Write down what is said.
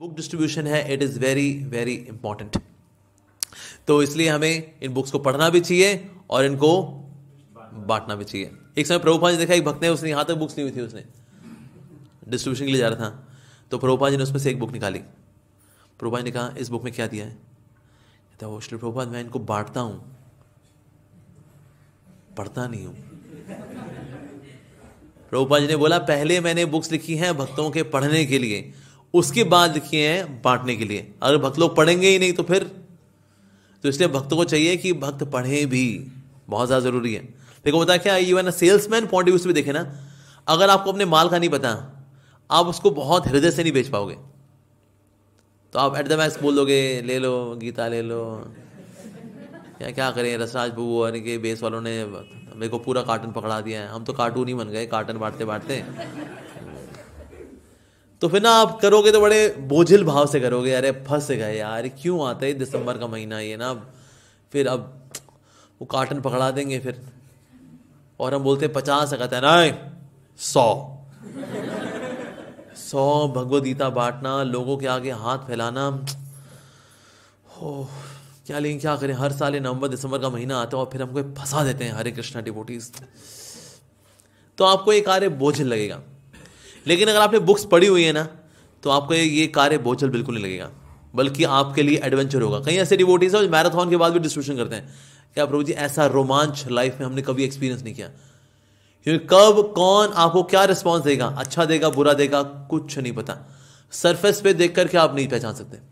book distribution है it is very very important तो इसलिए हमें इन बुक्स को पढ़ना भी चाहिए और इनको बांटना भी चाहिए एक समय प्रभुपा जी देखा एक भक्त ने उसने यहाँ तक बुक्स नहीं हुई थी उसने डिस्ट्रीब्यूशन के लिए जा रहा था तो प्रभुपा जी ने उसमें से एक बुक निकाली प्रभुपा जी ने कहा इस बुक में क्या दिया है कहता वो श्री प्रभुपा मैं इनको बांटता हूँ पढ़ता नहीं हूँ प्रभुपा जी ने बोला पहले मैंने बुक्स लिखी हैं भक्तों के पढ़ने के लिए उसके बाद लिखे हैं बांटने के लिए अगर भक्त लोग पढ़ेंगे ही नहीं तो फिर तो इसलिए भक्तों को चाहिए कि भक्त पढ़े भी बहुत ज़्यादा ज़रूरी है देखो बता क्या इवन सेल्समैन पॉइंट व्यू से भी देखे ना अगर आपको अपने माल का नहीं पता आप उसको बहुत हृदय से नहीं बेच पाओगे तो आप एट द मैक्स बोल दोगे ले लो गीता ले लो क्या क्या करें रसराज बबू और इनके बेस वालों ने मेरे को पूरा कार्टून पकड़ा दिया है हम तो कार्टून ही बन गए कार्टन बांटते बांटते तो फिर ना आप करोगे तो बड़े बोझिल भाव से करोगे अरे फंस गए यार क्यों आता है दिसंबर का महीना ये ना फिर अब वो कार्टन पकड़ा देंगे फिर और हम बोलते पचास तो कहते हैं ना सौ सौ भगवदगीता गीता बांटना लोगों के आगे हाथ फैलाना हो क्या लेकिन क्या करें हर साल नवंबर दिसंबर का महीना आता है और फिर हमको फंसा देते हैं हरे कृष्णा डिपोटीज तो आपको ये कार्य बोझिल लगेगा लेकिन अगर आपने बुक्स पढ़ी हुई है ना तो आपको ये कार्य बोझल बिल्कुल नहीं लगेगा बल्कि आपके लिए एडवेंचर होगा कहीं ऐसे डिवोटीज है मैराथन के बाद भी डिस्क्रिप्शन करते हैं क्या प्रभु जी ऐसा रोमांच लाइफ में हमने कभी एक्सपीरियंस नहीं किया क्योंकि कब कौन आपको क्या रिस्पॉन्स देगा अच्छा देगा बुरा देगा कुछ नहीं पता सरफेस पे देख करके आप नहीं पहचान सकते